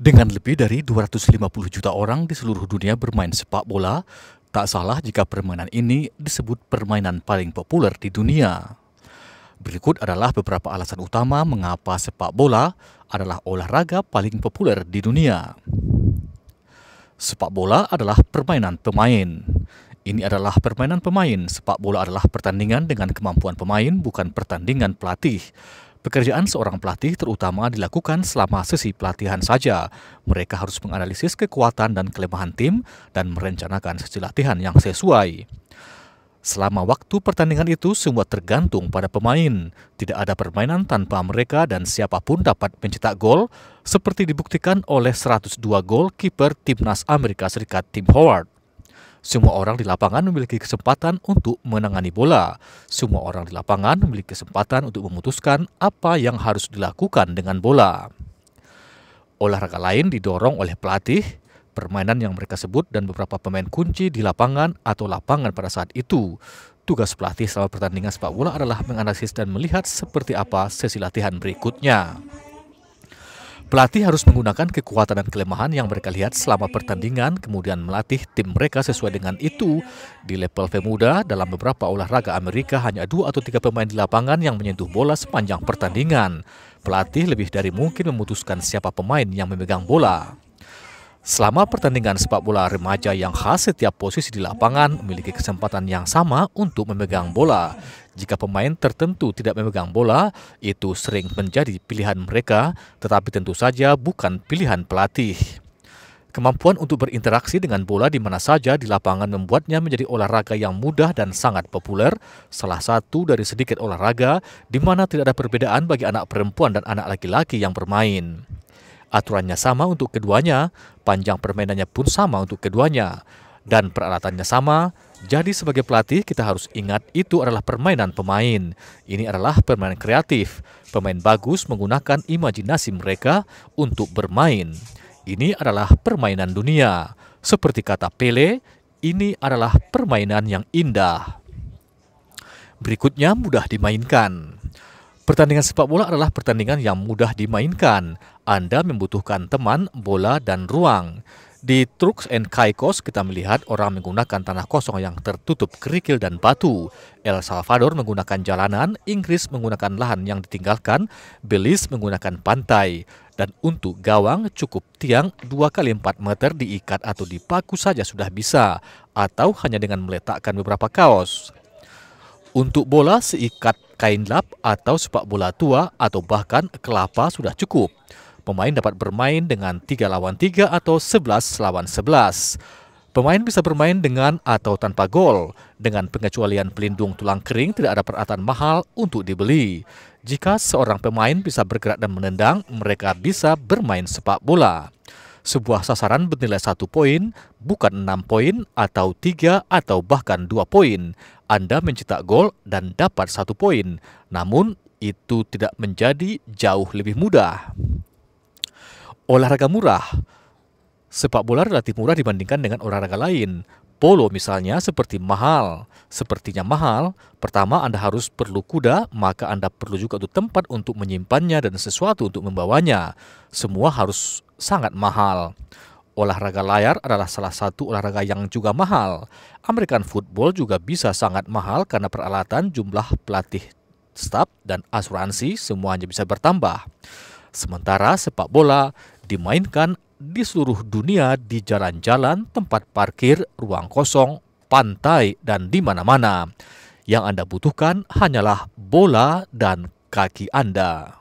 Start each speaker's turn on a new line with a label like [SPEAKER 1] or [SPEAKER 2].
[SPEAKER 1] Dengan lebih dari 250 juta orang di seluruh dunia bermain sepak bola, tak salah jika permainan ini disebut permainan paling populer di dunia. Berikut adalah beberapa alasan utama mengapa sepak bola adalah olahraga paling populer di dunia. Sepak bola adalah permainan pemain. Ini adalah permainan pemain. Sepak bola adalah pertandingan dengan kemampuan pemain, bukan pertandingan pelatih. Pekerjaan seorang pelatih terutama dilakukan selama sesi pelatihan saja. Mereka harus menganalisis kekuatan dan kelemahan tim dan merencanakan sesi latihan yang sesuai. Selama waktu pertandingan itu semua tergantung pada pemain. Tidak ada permainan tanpa mereka dan siapapun dapat mencetak gol seperti dibuktikan oleh 102 gol kiper timnas Amerika Serikat Tim Howard. Semua orang di lapangan memiliki kesempatan untuk menangani bola. Semua orang di lapangan memiliki kesempatan untuk memutuskan apa yang harus dilakukan dengan bola. Olahraga lain didorong oleh pelatih, permainan yang mereka sebut dan beberapa pemain kunci di lapangan atau lapangan pada saat itu. Tugas pelatih selama pertandingan sepak bola adalah menganalisis dan melihat seperti apa sesi latihan berikutnya. Pelatih harus menggunakan kekuatan dan kelemahan yang mereka lihat selama pertandingan, kemudian melatih tim mereka sesuai dengan itu. Di level pemuda, dalam beberapa olahraga Amerika hanya dua atau tiga pemain di lapangan yang menyentuh bola sepanjang pertandingan. Pelatih lebih dari mungkin memutuskan siapa pemain yang memegang bola. Selama pertandingan sepak bola remaja yang khas setiap posisi di lapangan memiliki kesempatan yang sama untuk memegang bola. Jika pemain tertentu tidak memegang bola, itu sering menjadi pilihan mereka, tetapi tentu saja bukan pilihan pelatih. Kemampuan untuk berinteraksi dengan bola di mana saja di lapangan membuatnya menjadi olahraga yang mudah dan sangat populer, salah satu dari sedikit olahraga di mana tidak ada perbedaan bagi anak perempuan dan anak laki-laki yang bermain. Aturannya sama untuk keduanya, panjang permainannya pun sama untuk keduanya, dan peralatannya sama. Jadi sebagai pelatih kita harus ingat itu adalah permainan pemain. Ini adalah permainan kreatif. Pemain bagus menggunakan imajinasi mereka untuk bermain. Ini adalah permainan dunia. Seperti kata Pele, ini adalah permainan yang indah. Berikutnya mudah dimainkan. Pertandingan sepak bola adalah pertandingan yang mudah dimainkan. Anda membutuhkan teman, bola, dan ruang. Di Trucks and Caicos kita melihat orang menggunakan tanah kosong yang tertutup kerikil dan batu. El Salvador menggunakan jalanan, Inggris menggunakan lahan yang ditinggalkan, Belize menggunakan pantai. Dan untuk gawang cukup tiang 2 kali 4 meter diikat atau dipaku saja sudah bisa, atau hanya dengan meletakkan beberapa kaos. Untuk bola seikat kain lap atau sepak bola tua atau bahkan kelapa sudah cukup. Pemain dapat bermain dengan 3 lawan 3 atau 11 lawan 11. Pemain bisa bermain dengan atau tanpa gol. Dengan pengecualian pelindung tulang kering tidak ada peralatan mahal untuk dibeli. Jika seorang pemain bisa bergerak dan menendang, mereka bisa bermain sepak bola. Sebuah sasaran bernilai satu poin, bukan enam poin atau tiga atau bahkan dua poin. Anda mencetak gol dan dapat satu poin. Namun, itu tidak menjadi jauh lebih mudah. Olahraga murah. Sepak bola relatif murah dibandingkan dengan olahraga lain. Polo misalnya seperti mahal. Sepertinya mahal, pertama Anda harus perlu kuda, maka Anda perlu juga untuk tempat untuk menyimpannya dan sesuatu untuk membawanya semua harus sangat mahal. Olahraga layar adalah salah satu olahraga yang juga mahal. American football juga bisa sangat mahal karena peralatan, jumlah pelatih staf, dan asuransi semuanya bisa bertambah. Sementara sepak bola dimainkan di seluruh dunia di jalan-jalan, tempat parkir, ruang kosong, pantai, dan di mana-mana. Yang Anda butuhkan hanyalah bola dan kaki Anda.